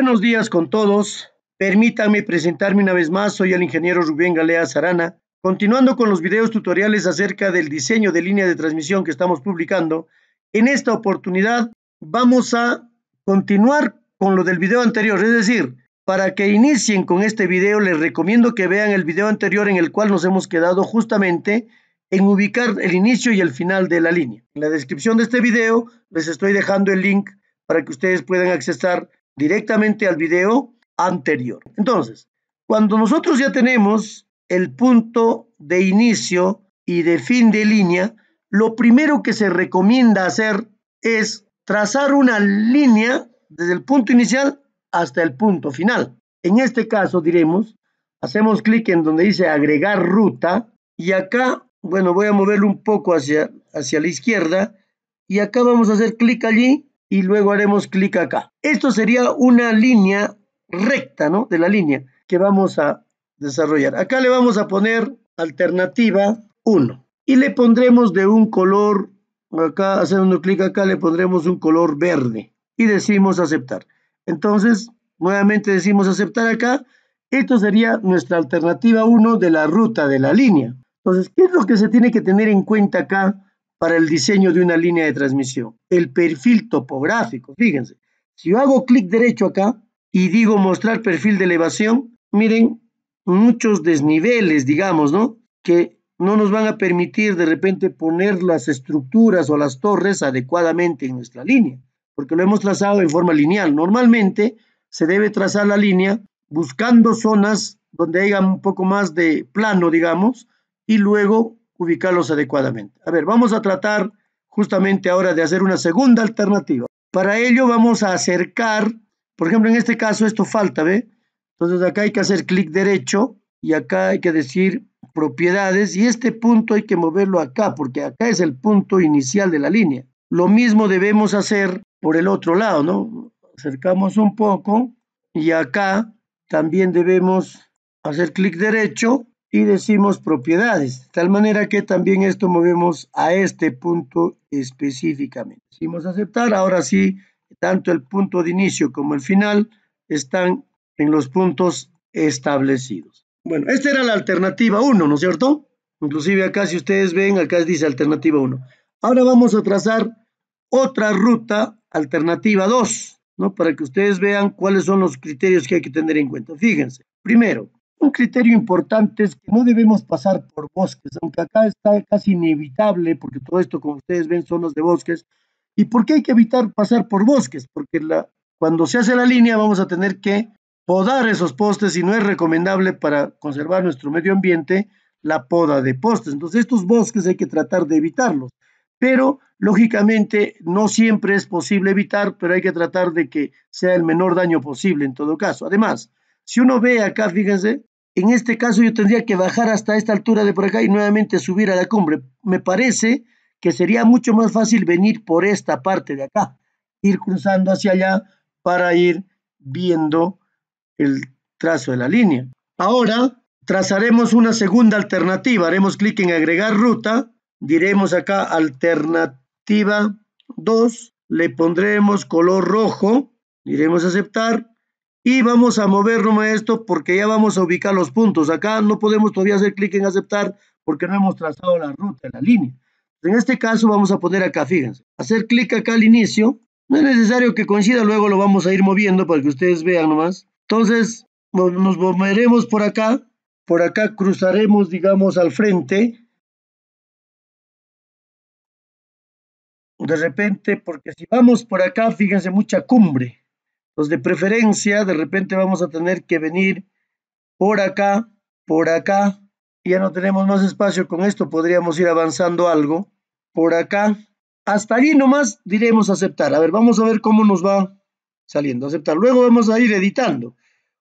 Buenos días con todos. Permítanme presentarme una vez más. Soy el ingeniero Rubén Galea Sarana. Continuando con los videos tutoriales acerca del diseño de línea de transmisión que estamos publicando, en esta oportunidad vamos a continuar con lo del video anterior. Es decir, para que inicien con este video, les recomiendo que vean el video anterior en el cual nos hemos quedado justamente en ubicar el inicio y el final de la línea. En la descripción de este video les estoy dejando el link para que ustedes puedan accesar directamente al video anterior. Entonces, cuando nosotros ya tenemos el punto de inicio y de fin de línea, lo primero que se recomienda hacer es trazar una línea desde el punto inicial hasta el punto final. En este caso diremos, hacemos clic en donde dice agregar ruta y acá, bueno, voy a moverlo un poco hacia, hacia la izquierda y acá vamos a hacer clic allí y luego haremos clic acá. Esto sería una línea recta, ¿no? De la línea que vamos a desarrollar. Acá le vamos a poner alternativa 1 y le pondremos de un color, acá, haciendo clic acá, le pondremos un color verde y decimos aceptar. Entonces, nuevamente decimos aceptar acá. Esto sería nuestra alternativa 1 de la ruta de la línea. Entonces, ¿qué es lo que se tiene que tener en cuenta acá para el diseño de una línea de transmisión. El perfil topográfico, fíjense, si yo hago clic derecho acá y digo mostrar perfil de elevación, miren, muchos desniveles, digamos, ¿no? Que no nos van a permitir de repente poner las estructuras o las torres adecuadamente en nuestra línea, porque lo hemos trazado en forma lineal. Normalmente se debe trazar la línea buscando zonas donde haya un poco más de plano, digamos, y luego ubicarlos adecuadamente. A ver, vamos a tratar justamente ahora de hacer una segunda alternativa. Para ello vamos a acercar, por ejemplo, en este caso esto falta, ¿ve? Entonces acá hay que hacer clic derecho y acá hay que decir propiedades y este punto hay que moverlo acá porque acá es el punto inicial de la línea. Lo mismo debemos hacer por el otro lado, ¿no? Acercamos un poco y acá también debemos hacer clic derecho y decimos propiedades, de tal manera que también esto movemos a este punto específicamente. Decimos aceptar, ahora sí, tanto el punto de inicio como el final están en los puntos establecidos. Bueno, esta era la alternativa 1, ¿no es cierto? Inclusive acá si ustedes ven, acá dice alternativa 1. Ahora vamos a trazar otra ruta, alternativa 2, ¿no? Para que ustedes vean cuáles son los criterios que hay que tener en cuenta. Fíjense, primero, un criterio importante es que no debemos pasar por bosques, aunque acá está casi inevitable, porque todo esto, como ustedes ven, son los de bosques. ¿Y por qué hay que evitar pasar por bosques? Porque cuando se hace la línea vamos a tener que podar esos postes y no es recomendable para conservar nuestro medio ambiente la poda de postes. Entonces estos bosques hay que tratar de evitarlos, pero lógicamente no siempre es posible evitar, pero hay que tratar de que sea el menor daño posible en todo caso. Además, si uno ve acá, fíjense, en este caso yo tendría que bajar hasta esta altura de por acá y nuevamente subir a la cumbre. Me parece que sería mucho más fácil venir por esta parte de acá, ir cruzando hacia allá para ir viendo el trazo de la línea. Ahora trazaremos una segunda alternativa, haremos clic en agregar ruta, diremos acá alternativa 2, le pondremos color rojo, diremos aceptar, y vamos a movernos a esto porque ya vamos a ubicar los puntos. Acá no podemos todavía hacer clic en aceptar porque no hemos trazado la ruta, la línea. En este caso vamos a poner acá, fíjense. Hacer clic acá al inicio. No es necesario que coincida, luego lo vamos a ir moviendo para que ustedes vean nomás. Entonces nos moveremos por acá. Por acá cruzaremos, digamos, al frente. De repente, porque si vamos por acá, fíjense, mucha cumbre de preferencia, de repente vamos a tener que venir por acá, por acá. Ya no tenemos más espacio con esto, podríamos ir avanzando algo. Por acá. Hasta allí nomás diremos aceptar. A ver, vamos a ver cómo nos va saliendo. Aceptar. Luego vamos a ir editando.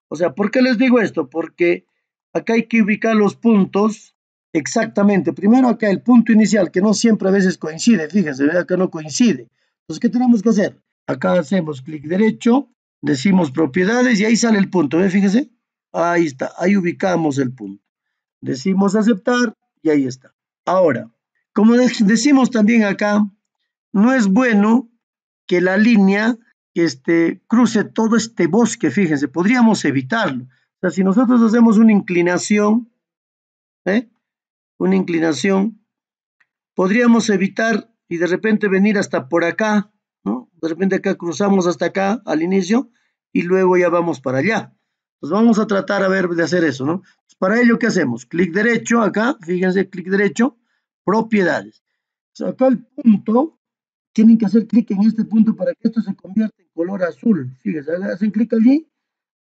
O sea, ¿por qué les digo esto? Porque acá hay que ubicar los puntos exactamente. Primero acá el punto inicial, que no siempre a veces coincide. Fíjense, acá no coincide. Entonces, ¿qué tenemos que hacer? Acá hacemos clic derecho, Decimos propiedades y ahí sale el punto, fíjense, ¿eh? Fíjese. Ahí está, ahí ubicamos el punto. Decimos aceptar y ahí está. Ahora, como decimos también acá, no es bueno que la línea este, cruce todo este bosque, fíjense, podríamos evitarlo. O sea, si nosotros hacemos una inclinación, ¿eh? una inclinación, podríamos evitar y de repente venir hasta por acá, de repente acá cruzamos hasta acá al inicio y luego ya vamos para allá. Pues vamos a tratar a ver de hacer eso, ¿no? Pues para ello, ¿qué hacemos? Clic derecho acá, fíjense, clic derecho, propiedades. acá el punto, tienen que hacer clic en este punto para que esto se convierta en color azul. Fíjense, hacen clic allí,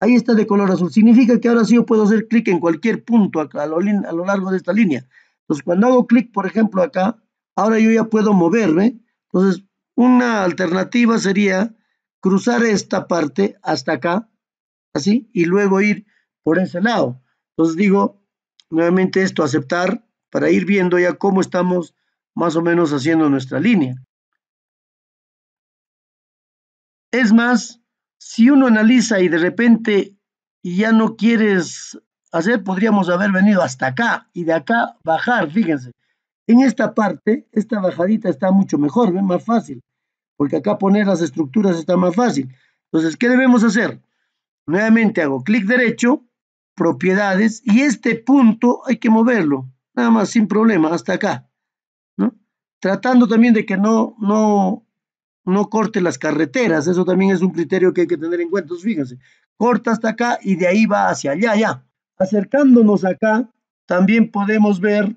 ahí está de color azul. Significa que ahora sí yo puedo hacer clic en cualquier punto acá, a, lo, a lo largo de esta línea. Entonces, cuando hago clic, por ejemplo, acá, ahora yo ya puedo moverme. Entonces, una alternativa sería cruzar esta parte hasta acá, así, y luego ir por ese lado. Entonces digo, nuevamente esto, aceptar para ir viendo ya cómo estamos más o menos haciendo nuestra línea. Es más, si uno analiza y de repente ya no quieres hacer, podríamos haber venido hasta acá y de acá bajar, fíjense. En esta parte, esta bajadita está mucho mejor, ¿ven? más fácil, porque acá poner las estructuras está más fácil. Entonces, ¿qué debemos hacer? Nuevamente hago clic derecho, propiedades, y este punto hay que moverlo, nada más sin problema, hasta acá. ¿no? Tratando también de que no, no, no corte las carreteras, eso también es un criterio que hay que tener en cuenta, fíjense. Corta hasta acá y de ahí va hacia allá, ya. Acercándonos acá, también podemos ver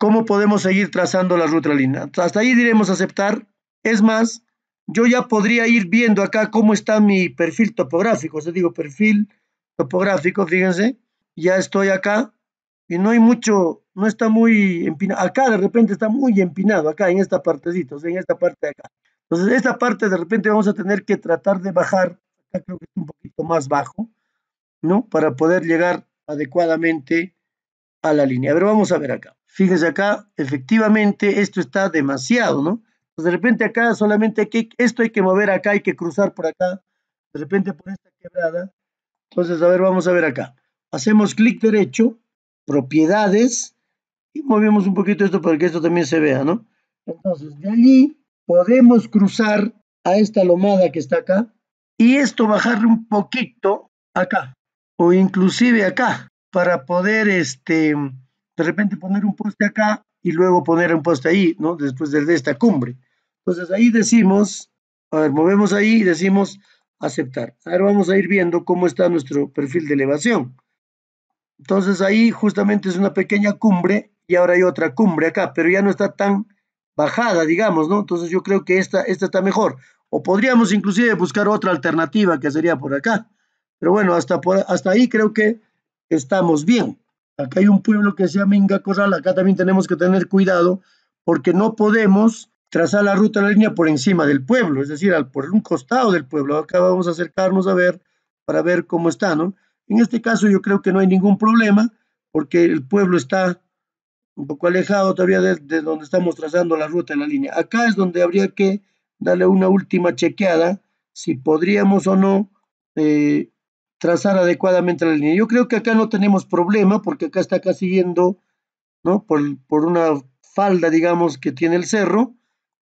cómo podemos seguir trazando la ruta línea. Hasta ahí diremos aceptar. Es más, yo ya podría ir viendo acá cómo está mi perfil topográfico. O digo perfil topográfico, fíjense. Ya estoy acá y no hay mucho, no está muy empinado. Acá de repente está muy empinado, acá en esta partecita, o en esta parte de acá. Entonces, esta parte de repente vamos a tener que tratar de bajar. Acá creo que es un poquito más bajo, ¿no? Para poder llegar adecuadamente a la línea. pero vamos a ver acá. Fíjense acá, efectivamente esto está demasiado, ¿no? Pues de repente acá solamente esto hay que mover acá, hay que cruzar por acá, de repente por esta quebrada. Entonces, a ver, vamos a ver acá. Hacemos clic derecho, propiedades, y movemos un poquito esto para que esto también se vea, ¿no? Entonces, de allí podemos cruzar a esta lomada que está acá y esto bajar un poquito acá o inclusive acá para poder este de repente poner un poste acá y luego poner un poste ahí, ¿no? Después de esta cumbre. Entonces ahí decimos, a ver, movemos ahí y decimos aceptar. Ahora vamos a ir viendo cómo está nuestro perfil de elevación. Entonces ahí justamente es una pequeña cumbre y ahora hay otra cumbre acá, pero ya no está tan bajada, digamos, ¿no? Entonces yo creo que esta, esta está mejor. O podríamos inclusive buscar otra alternativa que sería por acá. Pero bueno, hasta, hasta ahí creo que estamos bien. Acá hay un pueblo que se llama Inga Corral, acá también tenemos que tener cuidado porque no podemos trazar la ruta de la línea por encima del pueblo, es decir, por un costado del pueblo. Acá vamos a acercarnos a ver para ver cómo está, ¿no? En este caso yo creo que no hay ningún problema porque el pueblo está un poco alejado todavía de, donde estamos trazando la ruta de la línea. Acá es donde habría que darle una última chequeada si podríamos o no eh, trazar adecuadamente la línea. Yo creo que acá no tenemos problema porque acá está acá siguiendo, ¿no? Por, por una falda, digamos, que tiene el cerro.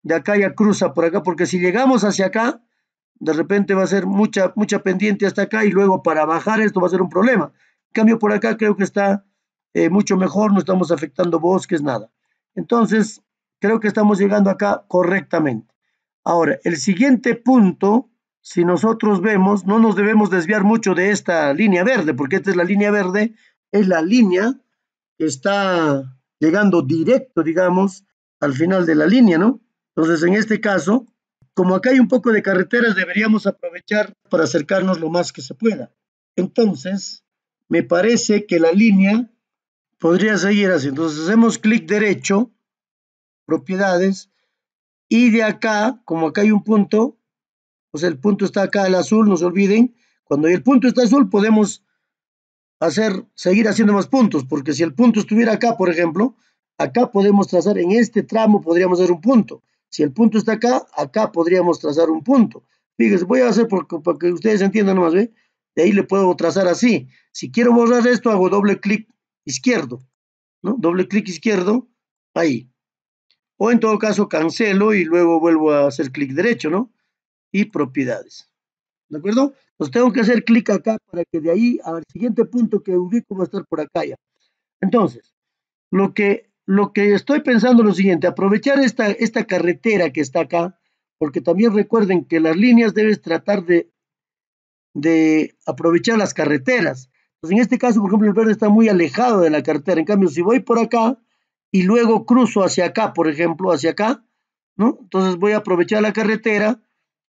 De acá ya cruza por acá, porque si llegamos hacia acá, de repente va a ser mucha, mucha pendiente hasta acá y luego para bajar esto va a ser un problema. En cambio, por acá creo que está eh, mucho mejor, no estamos afectando bosques, nada. Entonces, creo que estamos llegando acá correctamente. Ahora, el siguiente punto si nosotros vemos, no nos debemos desviar mucho de esta línea verde, porque esta es la línea verde, es la línea que está llegando directo, digamos, al final de la línea, ¿no? Entonces, en este caso, como acá hay un poco de carreteras, deberíamos aprovechar para acercarnos lo más que se pueda. Entonces, me parece que la línea podría seguir así. Entonces, hacemos clic derecho, propiedades, y de acá, como acá hay un punto, o pues, sea, el punto está acá, el azul, no se olviden. Cuando el punto está azul, podemos hacer, seguir haciendo más puntos, porque si el punto estuviera acá, por ejemplo, acá podemos trazar, en este tramo podríamos hacer un punto. Si el punto está acá, acá podríamos trazar un punto. Fíjense, voy a hacer para que ustedes entiendan más, ¿ve? De ahí le puedo trazar así. Si quiero borrar esto, hago doble clic izquierdo, ¿no? Doble clic izquierdo, ahí. O en todo caso, cancelo y luego vuelvo a hacer clic derecho, ¿no? y propiedades. ¿De acuerdo? Pues tengo que hacer clic acá para que de ahí al siguiente punto que ubico va a estar por acá ya. Entonces, lo que, lo que estoy pensando es lo siguiente, aprovechar esta, esta carretera que está acá, porque también recuerden que las líneas debes tratar de, de aprovechar las carreteras. Entonces, en este caso, por ejemplo, el verde está muy alejado de la carretera. En cambio, si voy por acá y luego cruzo hacia acá, por ejemplo, hacia acá, ¿no? Entonces voy a aprovechar la carretera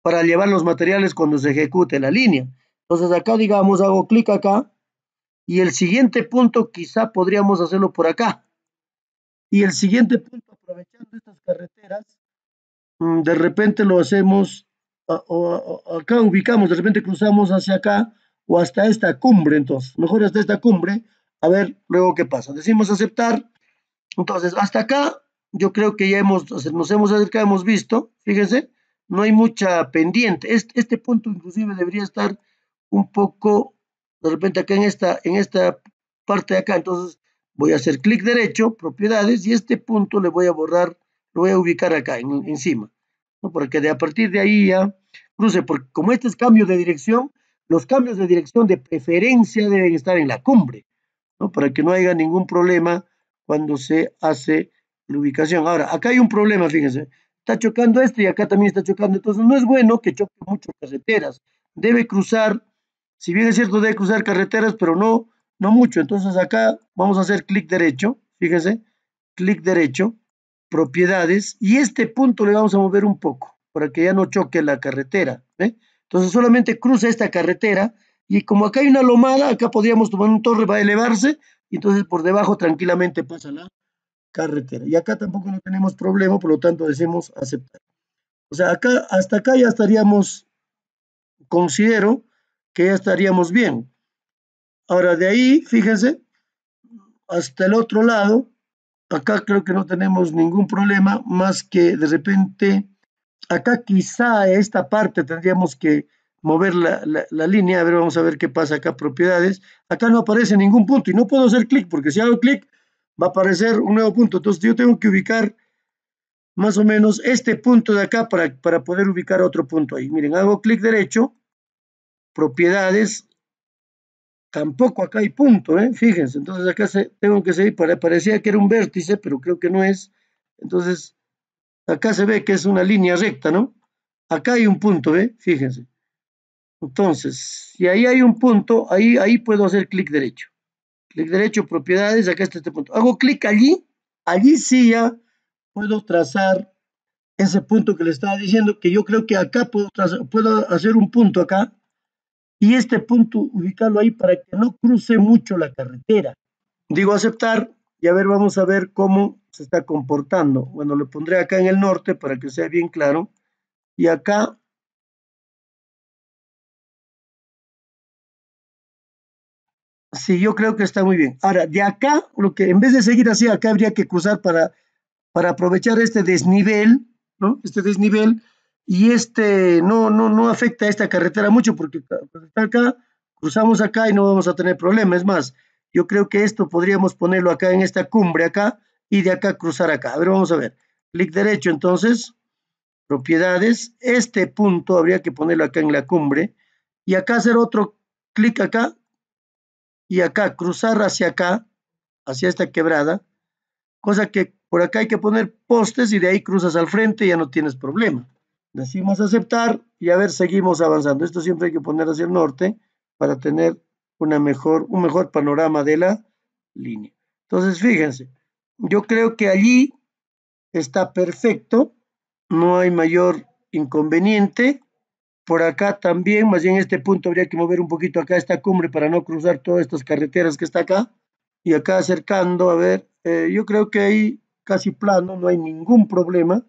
para llevar los materiales cuando se ejecute la línea. Entonces acá, digamos, hago clic acá y el siguiente punto quizá podríamos hacerlo por acá. Y el siguiente punto, aprovechando estas carreteras, mm, de repente lo hacemos, acá ubicamos, de repente cruzamos hacia acá o hasta esta cumbre, entonces, mejor hasta esta cumbre, a ver luego qué pasa. Decimos aceptar, entonces hasta acá yo creo que ya hemos, nos hemos acercado, hemos visto, fíjense, no hay mucha pendiente. Este, punto inclusive debería estar un poco, de repente acá en esta, en esta parte de acá, entonces voy a hacer clic derecho, propiedades, y este punto le voy a borrar, lo voy a ubicar acá, en, encima, ¿no? porque de a partir de ahí ya cruce, porque como este es cambio de dirección, los cambios de dirección de preferencia deben estar en la cumbre, ¿no? para que no haya ningún problema cuando se hace la ubicación. Ahora, acá hay un problema, fíjense, está chocando esto y acá también está chocando. Entonces no es bueno que choque mucho carreteras. Debe cruzar, si bien es cierto, debe cruzar carreteras, pero no, no mucho. Entonces acá vamos a hacer clic derecho, fíjense, clic derecho, propiedades, y este punto le vamos a mover un poco para que ya no choque la carretera. Entonces solamente cruza esta carretera y como acá hay una lomada, acá podríamos tomar un torre, va a elevarse, y entonces por debajo tranquilamente pasa la, carretera. Y acá tampoco no tenemos problema, por lo tanto decimos aceptar. O sea, acá, hasta acá ya estaríamos, considero que ya estaríamos bien. Ahora de ahí, fíjense, hasta el otro lado, acá creo que no tenemos ningún problema, más que de repente, acá quizá esta parte tendríamos que mover la, línea, a ver, vamos a ver qué pasa acá, propiedades, acá no aparece ningún punto y no puedo hacer clic, porque si hago clic va a aparecer un nuevo punto. Entonces yo tengo que ubicar más o menos este punto de acá para, para poder ubicar otro punto ahí. Miren, hago clic derecho, propiedades, tampoco acá hay punto, ¿eh? fíjense. Entonces acá tengo que seguir, parecía que era un vértice, pero creo que no es. Entonces acá se ve que es una línea recta, ¿no? Acá hay un punto, ¿eh? Fíjense. Entonces, si ahí hay un punto, ahí, ahí puedo hacer clic derecho derecho, propiedades, acá está este punto. Hago clic allí, allí sí ya puedo trazar ese punto que le estaba diciendo, que yo creo que acá puedo, puedo hacer un punto acá, y este punto ubicarlo ahí para que no cruce mucho la carretera. Digo aceptar, y a ver, vamos a ver cómo se está comportando. Bueno, lo pondré acá en el norte para que sea bien claro, y acá Sí, yo creo que está muy bien. Ahora, de acá, lo que en vez de seguir así, acá habría que cruzar para, para aprovechar este desnivel, ¿no? Este desnivel, y este no, no, no afecta a esta carretera mucho, porque pues, acá, cruzamos acá y no vamos a tener problemas. Es más, yo creo que esto podríamos ponerlo acá en esta cumbre acá, y de acá cruzar acá. A ver, vamos a ver. Clic derecho, entonces, propiedades. Este punto habría que ponerlo acá en la cumbre, y acá hacer otro clic acá y acá, cruzar hacia acá, hacia esta quebrada, cosa que por acá hay que poner postes y de ahí cruzas al frente y ya no tienes problema. Decimos aceptar y a ver, seguimos avanzando. Esto siempre hay que poner hacia el norte para tener una mejor, un mejor panorama de la línea. Entonces, fíjense, yo creo que allí está perfecto, no hay mayor inconveniente por acá también, más bien en este punto habría que mover un poquito acá esta cumbre para no cruzar todas estas carreteras que está acá. Y acá acercando, a ver, eh, yo creo que ahí casi plano, no hay ningún problema.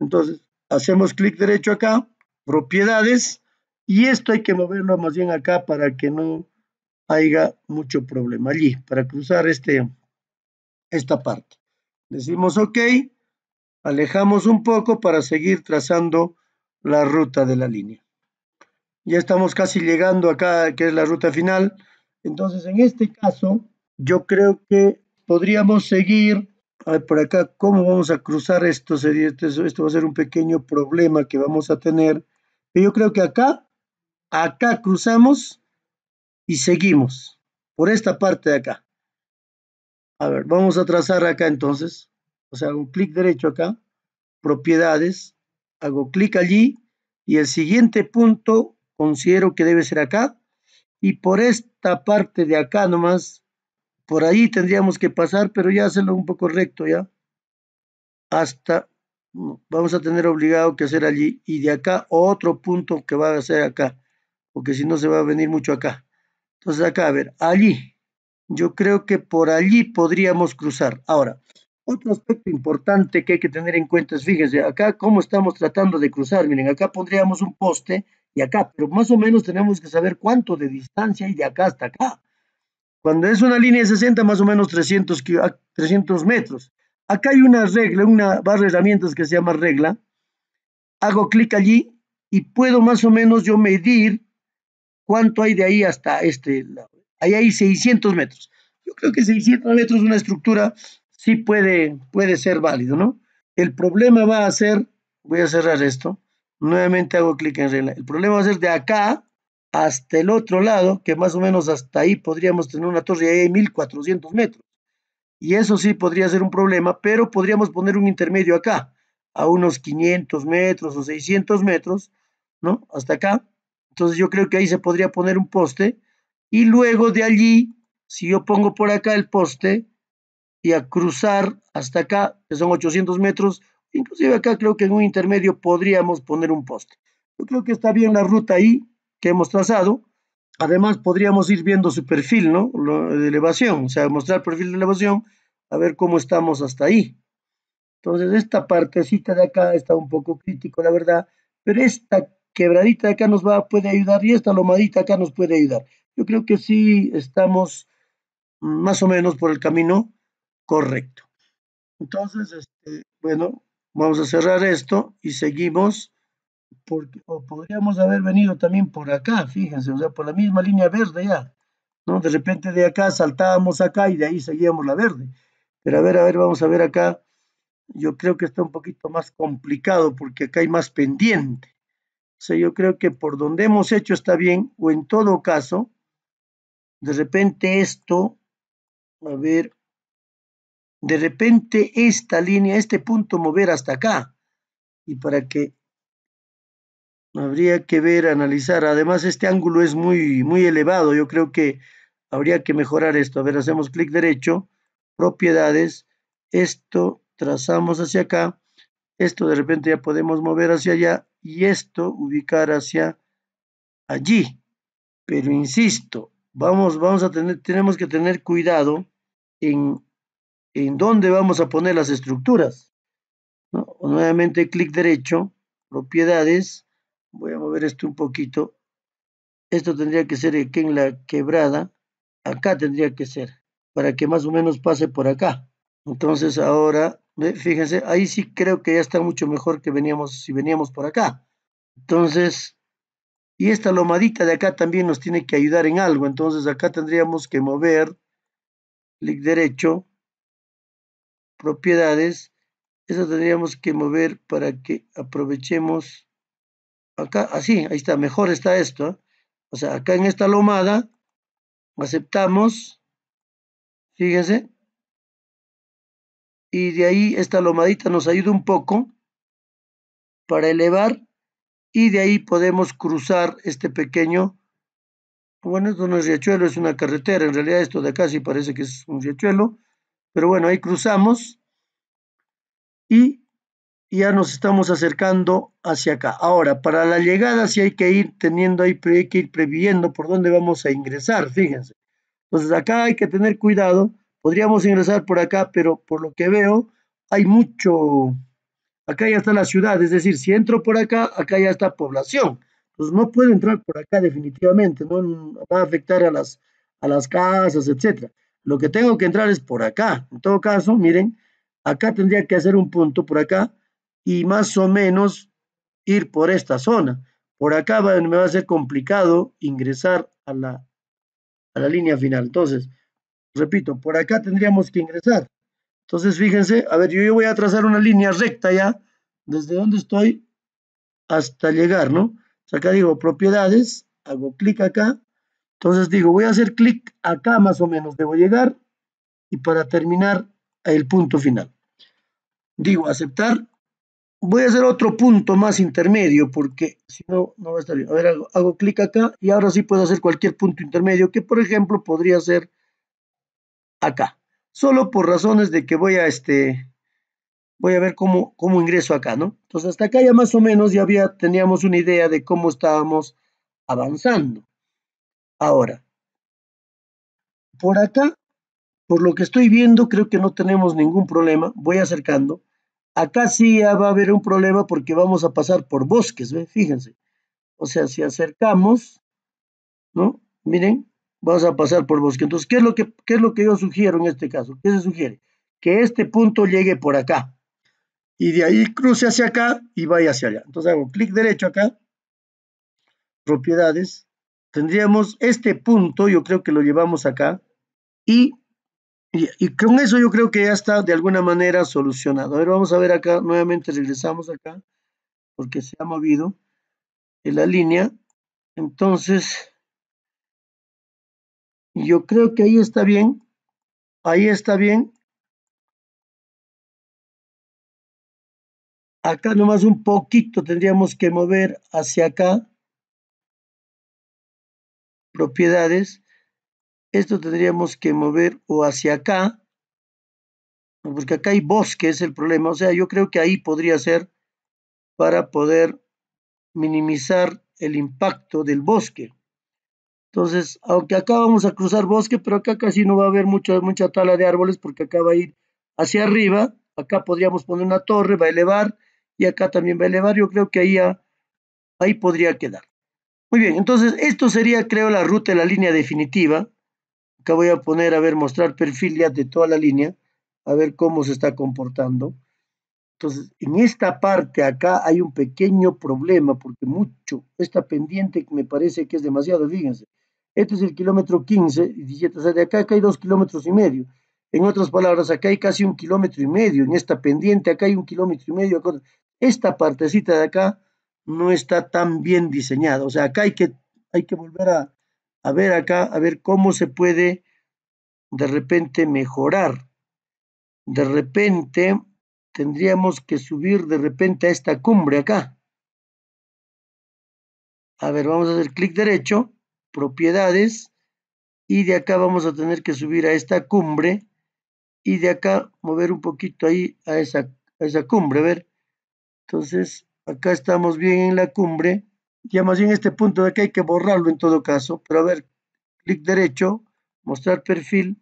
Entonces, hacemos clic derecho acá, propiedades, y esto hay que moverlo más bien acá para que no haya mucho problema allí, para cruzar este, esta parte. Decimos OK, alejamos un poco para seguir trazando la ruta de la línea. Ya estamos casi llegando acá, que es la ruta final. Entonces, en este caso, yo creo que podríamos seguir, a ver, por acá, ¿cómo vamos a cruzar esto? Este esto va a ser un pequeño problema que vamos a tener. Yo creo que acá, acá cruzamos y seguimos por esta parte de acá. A ver, vamos a trazar acá entonces. O sea, un clic derecho acá, propiedades, hago clic allí y el siguiente punto considero que debe ser acá y por esta parte de acá nomás, por ahí tendríamos que pasar, pero ya hacerlo un poco recto ya, hasta, vamos a tener obligado que hacer allí y de acá otro punto que va a ser acá, porque si no se va a venir mucho acá. Entonces acá, a ver, allí, yo creo que por allí podríamos cruzar. Ahora, otro aspecto importante que hay que tener en cuenta es, fíjense, acá cómo estamos tratando de cruzar. Miren, acá pondríamos un poste y acá, pero más o menos tenemos que saber cuánto de distancia hay de acá hasta acá. Cuando es una línea de 60, más o menos 300, 300 metros. Acá hay una regla, una barra de herramientas que se llama regla. Hago clic allí y puedo más o menos yo medir cuánto hay de ahí hasta este lado. Ahí hay 600 metros. Yo creo que 600 metros es una estructura sí puede, puede ser válido, ¿no? El problema va a ser, voy a cerrar esto, nuevamente hago clic en regla, el problema va a ser de acá hasta el otro lado, que más o menos hasta ahí podríamos tener una torre, de 1400 metros. Y eso sí podría ser un problema, pero podríamos poner un intermedio acá, a unos 500 metros o 600 metros, ¿no? Hasta acá. Entonces yo creo que ahí se podría poner un poste. Y luego de allí, si yo pongo por acá el poste, y a cruzar hasta acá, que son 800 metros. Inclusive acá creo que en un intermedio podríamos poner un poste. Yo creo que está bien la ruta ahí que hemos trazado. Además, podríamos ir viendo su perfil, ¿no? de elevación, o sea, mostrar el perfil de elevación, a ver cómo estamos hasta ahí. Entonces, esta partecita de acá está un poco crítico, la verdad, pero esta quebradita de acá nos va, puede ayudar y esta lomadita acá nos puede ayudar. Yo creo que sí estamos mm, más o menos por el camino Correcto. Entonces, este, bueno, vamos a cerrar esto y seguimos, porque, o podríamos haber venido también por acá, fíjense, o sea, por la misma línea verde ya, ¿no? De repente de acá saltábamos acá y de ahí seguíamos la verde. Pero a ver, a ver, vamos a ver acá. Yo creo que está un poquito más complicado porque acá hay más pendiente. O sea, yo creo que por donde hemos hecho está bien, o en todo caso, de repente esto, a ver, de repente esta línea, este punto mover hasta acá. Y para que habría que ver, analizar. Además, este ángulo es muy, muy elevado. Yo creo que habría que mejorar esto. A ver, hacemos clic derecho, propiedades, esto, trazamos hacia acá, esto de repente ya podemos mover hacia allá y esto ubicar hacia allí. Pero insisto, vamos, vamos a tener, tenemos que tener cuidado en en dónde vamos a poner las estructuras. Nuevamente clic derecho, propiedades, voy a mover esto un poquito. Esto tendría que ser aquí en la quebrada, acá tendría que ser, para que más o menos pase por acá. Entonces ahora, fíjense, ahí sí creo que ya está mucho mejor que veníamos, si veníamos por acá. Entonces, y esta lomadita de acá también nos tiene que ayudar en algo. Entonces acá tendríamos que mover, clic derecho, propiedades, eso tendríamos que mover para que aprovechemos acá, así, ah, ahí está, mejor está esto. O sea, acá en esta lomada aceptamos, fíjense, y de ahí esta lomadita nos ayuda un poco para elevar y de ahí podemos cruzar este pequeño, bueno, esto no es riachuelo, es una carretera, en realidad esto de acá sí parece que es un riachuelo, pero bueno, ahí cruzamos y ya nos estamos acercando hacia acá. Ahora, para la llegada sí hay que ir teniendo ahí, hay que ir previendo por dónde vamos a ingresar, fíjense. Entonces acá hay que tener cuidado. Podríamos ingresar por acá, pero por lo que veo hay mucho... Acá ya está la ciudad, es decir, si entro por acá, acá ya está población. Entonces no puedo entrar por acá definitivamente, no va a afectar a las, a las casas, etcétera. Lo que tengo que entrar es por acá. En todo caso, miren, acá tendría que hacer un punto por acá y más o menos ir por esta zona. Por acá me va a ser complicado ingresar a la, a la línea final. Entonces, repito, por acá tendríamos que ingresar. Entonces, fíjense, a ver, yo, yo voy a trazar una línea recta ya, desde donde estoy hasta llegar, ¿no? O acá digo propiedades, hago clic acá, entonces digo, voy a hacer clic acá más o menos, debo llegar y para terminar el punto final. Digo, aceptar. Voy a hacer otro punto más intermedio porque si no, no va a estar bien. A ver, hago, clic acá y ahora sí puedo hacer cualquier punto intermedio que, por ejemplo, podría ser acá. Solo por razones de que voy a, este, voy a ver cómo, cómo ingreso acá, ¿no? Entonces, hasta acá ya más o menos ya había, teníamos una idea de cómo estábamos avanzando. Ahora, por acá, por lo que estoy viendo, creo que no tenemos ningún problema. Voy acercando. Acá sí va a haber un problema porque vamos a pasar por bosques, ¿ve? Fíjense. O sea, si acercamos, ¿no? Miren, vamos a pasar por bosques. Entonces, ¿qué es lo que, qué es lo que yo sugiero en este caso? ¿Qué se sugiere? Que este punto llegue por acá. Y de ahí cruce hacia acá y vaya hacia allá. Entonces hago clic derecho acá, propiedades, Tendríamos este punto, yo creo que lo llevamos acá, y, con eso yo creo que ya está de alguna manera solucionado. A ver, vamos a ver acá, nuevamente regresamos acá, porque se ha movido la línea. Entonces, yo creo que ahí está bien. Ahí está bien. Acá nomás un poquito tendríamos que mover hacia acá propiedades, esto tendríamos que mover o hacia acá, porque acá hay bosque, es el problema. O sea, yo creo que ahí podría ser para poder minimizar el impacto del bosque. Entonces, aunque acá vamos a cruzar bosque, pero acá casi no va a haber mucha tala de árboles porque acá va a ir hacia arriba. Acá podríamos poner una torre, va a elevar y acá también va a elevar. Yo creo que ahí, ahí podría quedar. Muy bien, entonces esto sería, creo, la ruta de la línea definitiva. Acá voy a poner, a ver, mostrar perfil ya de toda la línea, a ver cómo se está comportando. Entonces, en esta parte acá hay un pequeño problema, porque mucho, esta pendiente me parece que es demasiado, fíjense. Este es el kilómetro 15, o sea, de acá, acá hay dos kilómetros y medio. En otras palabras, acá hay casi un kilómetro y medio, en esta pendiente acá hay un kilómetro y medio. esta partecita de acá no está tan bien diseñado, O sea, acá hay que, hay que volver a, ver acá, a ver cómo se puede de repente mejorar. De repente tendríamos que subir de repente a esta cumbre acá. A ver, vamos a hacer clic derecho, propiedades, y de acá vamos a tener que subir a esta cumbre, y de acá mover un poquito ahí a esa, a esa cumbre, a ver. Entonces, Acá estamos bien en la cumbre. Ya más bien este punto de aquí hay que borrarlo en todo caso. Pero a ver, clic derecho, mostrar perfil.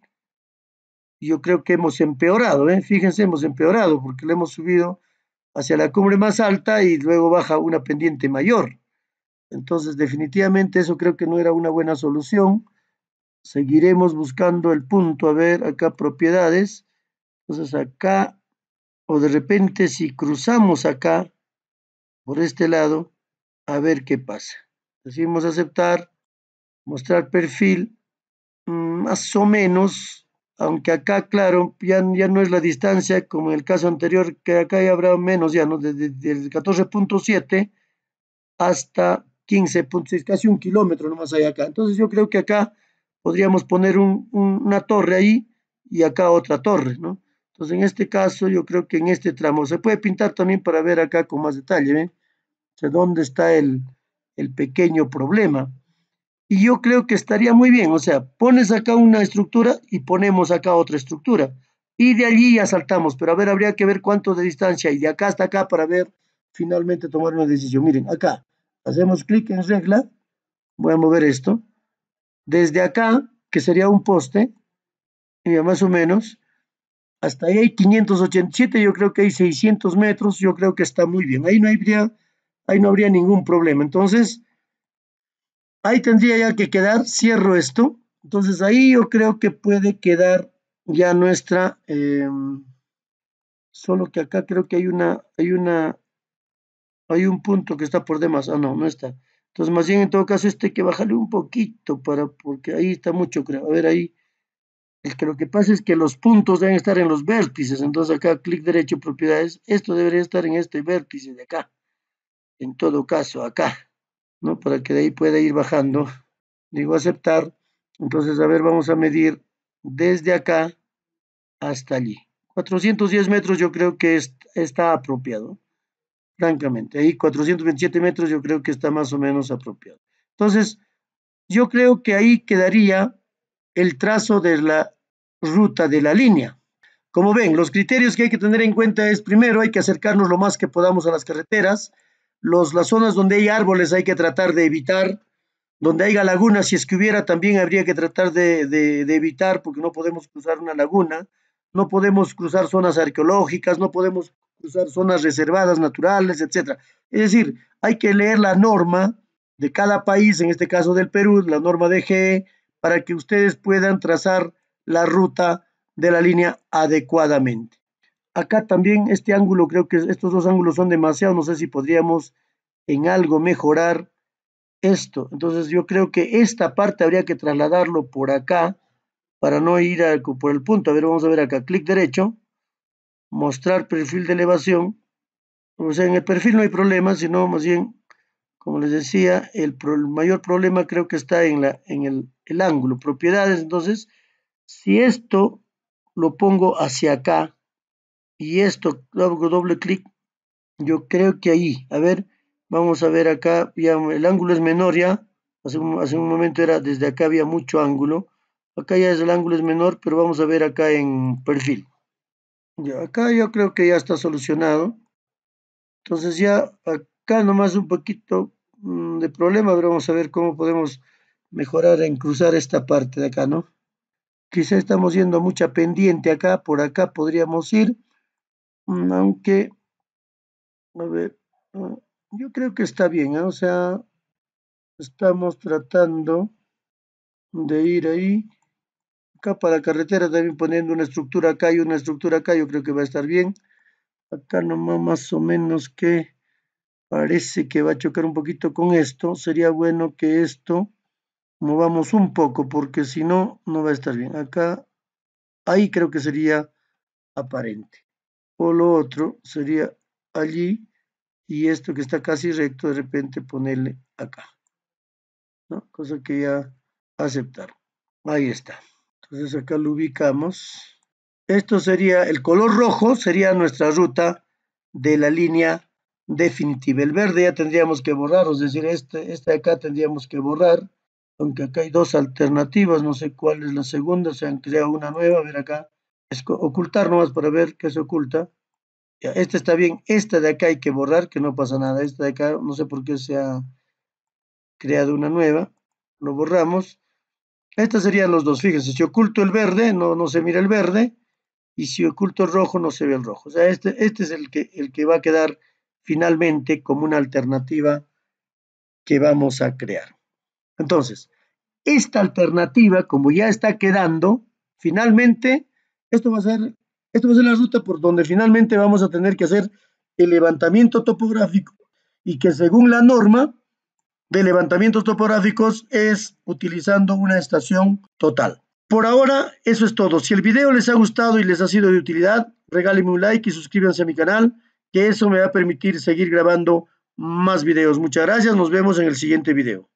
Yo creo que hemos empeorado, ¿eh? fíjense, hemos empeorado porque le hemos subido hacia la cumbre más alta y luego baja una pendiente mayor. Entonces, definitivamente eso creo que no era una buena solución. Seguiremos buscando el punto, a ver, acá propiedades. Entonces acá, o de repente si cruzamos acá, por este lado a ver qué pasa. Decimos aceptar, mostrar perfil, mm, más o menos, aunque acá, claro, ya, no es la distancia como en el caso anterior, que acá ya habrá menos, ya, ¿no? Desde, el 14.7 hasta 15.6, casi un kilómetro nomás hay acá. Entonces yo creo que acá podríamos poner una torre ahí y acá otra torre, ¿no? Entonces, en este caso, yo creo que en este tramo, se puede pintar también para ver acá con más detalle, ¿ven? O sea, dónde está el, pequeño problema. Y yo creo que estaría muy bien, o sea, pones acá una estructura y ponemos acá otra estructura. Y de allí ya saltamos, pero a ver, habría que ver cuánto de distancia hay de acá hasta acá para ver finalmente tomar una decisión. Miren, acá hacemos clic en regla, voy a mover esto. Desde acá, que sería un poste, y más o menos, hasta ahí hay 587, yo creo que hay 600 metros, yo creo que está muy bien. Ahí no habría, ahí no habría ningún problema. Entonces, ahí tendría ya que quedar, cierro esto. Entonces ahí yo creo que puede quedar ya nuestra, em, solo que acá creo que hay una, hay una, hay un punto que está por demás. Ah, no, no está. Entonces más bien en todo caso este hay que bajarle un poquito para, porque ahí está mucho creo. A ver ahí el que lo que pasa es que los puntos deben estar en los vértices. Entonces acá clic derecho, propiedades. Esto debería estar en este vértice de acá. En todo caso, acá. ¿no? Para que de ahí pueda ir bajando. Digo aceptar. Entonces, a ver, vamos a medir desde acá hasta allí. 410 metros yo creo que está apropiado. Francamente, ahí 427 metros yo creo que está más o menos apropiado. Entonces, yo creo que ahí quedaría el trazo de la ruta de la línea. Como ven, los criterios que hay que tener en cuenta es, primero, hay que acercarnos lo más que podamos a las carreteras. Los, las zonas donde hay árboles hay que tratar de evitar. Donde haya lagunas, si es que hubiera, también habría que tratar de, de evitar, porque no podemos cruzar una laguna. No podemos cruzar zonas arqueológicas, no podemos cruzar zonas reservadas, naturales, etc. Es decir, hay que leer la norma de cada país, en este caso del Perú, la norma de GE, para que ustedes puedan trazar la ruta de la línea adecuadamente. Acá también este ángulo, creo que estos dos ángulos son demasiado, no sé si podríamos en algo mejorar esto. Entonces yo creo que esta parte habría que trasladarlo por acá para no ir por el punto. A ver, vamos a ver acá, clic derecho, mostrar perfil de elevación. O sea, en el perfil no hay problema, sino más bien, como les decía, el, mayor problema creo que está en, la, en el, ángulo. Propiedades, entonces, si esto lo pongo hacia acá y esto hago doble clic, yo creo que ahí, a ver, vamos a ver acá, el ángulo es menor ya, hace un, momento era desde acá había mucho ángulo, acá ya es el ángulo es menor, pero vamos a ver acá en perfil. Ya, acá yo creo que ya está solucionado. Entonces ya acá nomás un poquito mm, de problema, pero vamos a ver cómo podemos mejorar en cruzar esta parte de acá, ¿no? Quizá estamos yendo mucha pendiente acá, por acá podríamos ir, mm, aunque, a ver, ah, yo creo que está bien, ¿eh? o sea, estamos tratando de ir ahí. Acá para la carretera también poniendo una estructura acá y una estructura acá, yo creo que va a estar bien. Acá nomás más o menos que parece que va a chocar un poquito con esto. Sería bueno que esto movamos un poco porque si no, no va a estar bien. Acá, ahí creo que sería aparente. O lo otro sería allí y esto que está casi recto de repente ponerle acá. Cosa que ya aceptaron, Ahí está. Entonces acá lo ubicamos. Esto sería, el color rojo sería nuestra ruta de la línea definitiva. El verde ya tendríamos que borrar, es decir, este, este de acá tendríamos que borrar aunque acá hay dos alternativas, no sé cuál es la segunda, se han creado una nueva, a ver acá, es ocultar nomás para ver qué se oculta. Ya, esta está bien, esta de acá hay que borrar, que no pasa nada, esta de acá no sé por qué se ha creado una nueva, lo borramos. Estas serían los dos, fíjense, si oculto el verde, no, no se mira el verde, y si oculto el rojo, no se ve el rojo. O sea, este, este es el que, el que va a quedar finalmente como una alternativa que vamos a crear. Entonces, esta alternativa, como ya está quedando, finalmente, esto va a ser, esto la ruta por donde finalmente vamos a tener que hacer el levantamiento topográfico y que según la norma de levantamientos topográficos es utilizando una estación total. Por ahora, eso es todo. Si el video les ha gustado y les ha sido de utilidad, regálenme un like y suscríbanse a mi canal, que eso me va a permitir seguir grabando más videos. Muchas gracias, nos vemos en el siguiente video.